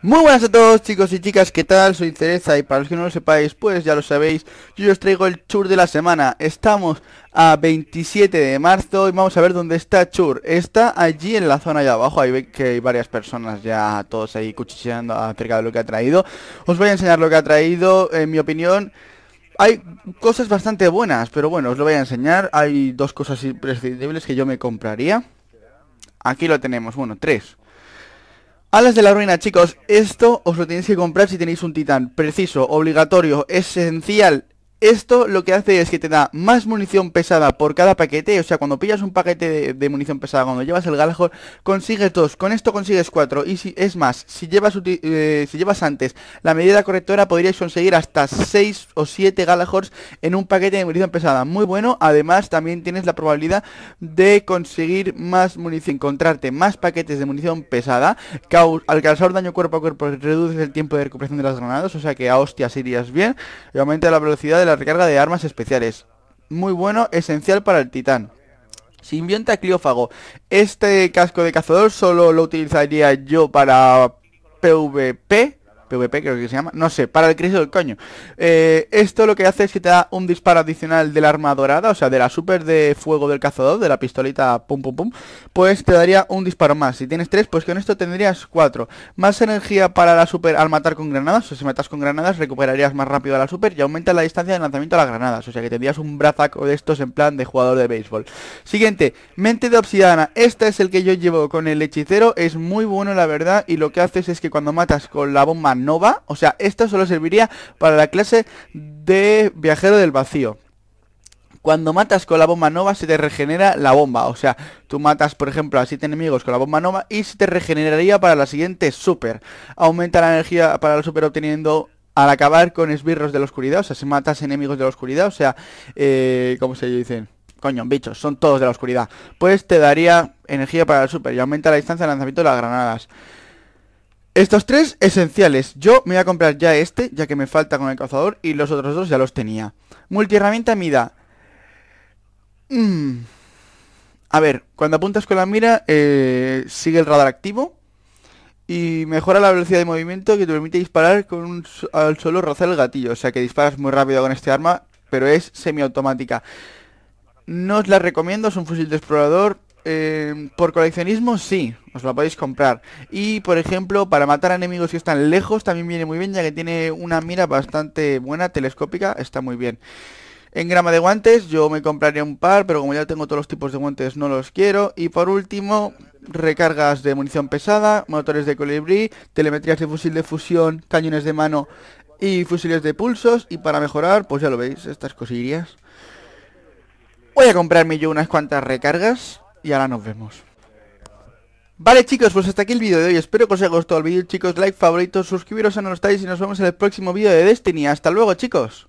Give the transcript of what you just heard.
Muy buenas a todos chicos y chicas, ¿qué tal? Soy Teresa y para los que no lo sepáis, pues ya lo sabéis, yo os traigo el Chur de la semana. Estamos a 27 de marzo y vamos a ver dónde está Chur. Está allí en la zona allá abajo, ahí ve que hay varias personas ya todos ahí cuchicheando acerca de lo que ha traído. Os voy a enseñar lo que ha traído, en mi opinión. Hay cosas bastante buenas, pero bueno, os lo voy a enseñar. Hay dos cosas imprescindibles que yo me compraría. Aquí lo tenemos, bueno, tres. Alas de la ruina, chicos. Esto os lo tenéis que comprar si tenéis un titán. Preciso, obligatorio, esencial esto lo que hace es que te da más munición pesada por cada paquete. O sea, cuando pillas un paquete de, munición pesada, cuando llevas el Galahor, consigues dos. Con esto consigues cuatro. Y si, es más, si llevas, eh, antes la medida correctora, podrías conseguir hasta 6 o 7 Galahors en un paquete de munición pesada. Muy bueno. Además, también tienes la probabilidad de conseguir más munición, encontrarte más paquetes de munición pesada. Al causar daño cuerpo a cuerpo, reduces el tiempo de recuperación de las granadas. O sea que a hostias irías bien. Y aumenta la velocidad la recarga de armas especiales. Muy bueno, esencial para el titán. Simbionte cliófago. Este casco de cazador solo lo utilizaría yo para PvP PvP creo que se llama, no sé, para el crisis del coño. Eh, esto lo que hace es que te da un disparo adicional del arma dorada, o sea, de la super de fuego del cazador, de la pistolita pum pum pum, pues te daría un disparo más. Si tienes tres, pues con esto tendrías cuatro. Más energía para la super al matar con granadas, o sea, si matas con granadas recuperarías más rápido a la super y aumenta la distancia de lanzamiento a las granadas, o sea que tendrías un brazaco de estos en plan de jugador de béisbol. Siguiente, mente de obsidiana, este es el que yo llevo con el hechicero, es muy bueno la verdad y lo que haces es que cuando matas con la bomba nova, o sea, esta solo serviría para la clase de viajero del vacío. Cuando matas con la bomba nova se te regenera la bomba, o sea, tú matas por ejemplo a 7 enemigos con la bomba nova y se te regeneraría para la siguiente super. Aumenta la energía para el super obteniendo al acabar con esbirros de la oscuridad, o sea, si matas enemigos de la oscuridad, o sea, eh, como se dicen? Coño, bichos, son todos de la oscuridad. Pues te daría energía para el super y aumenta la distancia de lanzamiento de las granadas. Estos tres esenciales. Yo me voy a comprar ya este, ya que me falta con el cazador. Y los otros dos ya los tenía. Multiherramienta mida. Mm. A ver, cuando apuntas con la mira, eh, sigue el radar activo. Y mejora la velocidad de movimiento que te permite disparar con al solo rozar el gatillo. O sea que disparas muy rápido con este arma, pero es semiautomática. No os la recomiendo, es un fusil de explorador Em, por coleccionismo sí, os la podéis comprar. Y por ejemplo, para matar a enemigos que están lejos también viene muy bien, ya que tiene una mira bastante buena, telescópica, está muy bien. En grama de guantes yo me compraría un par, pero como ya tengo todos los tipos de guantes no los quiero. Y por último, recargas de munición pesada, motores de colibrí, telemetrías de fusil de fusión, cañones de mano y fusiles de pulsos. Y para mejorar, pues ya lo veis, estas cosillas. Voy a comprarme yo unas cuantas recargas y ahora nos vemos. Vale chicos, pues hasta aquí el vídeo de hoy, espero que os haya gustado el vídeo chicos, like, favoritos, suscribiros a no estáis y nos vemos en el próximo vídeo de Destiny, hasta luego chicos.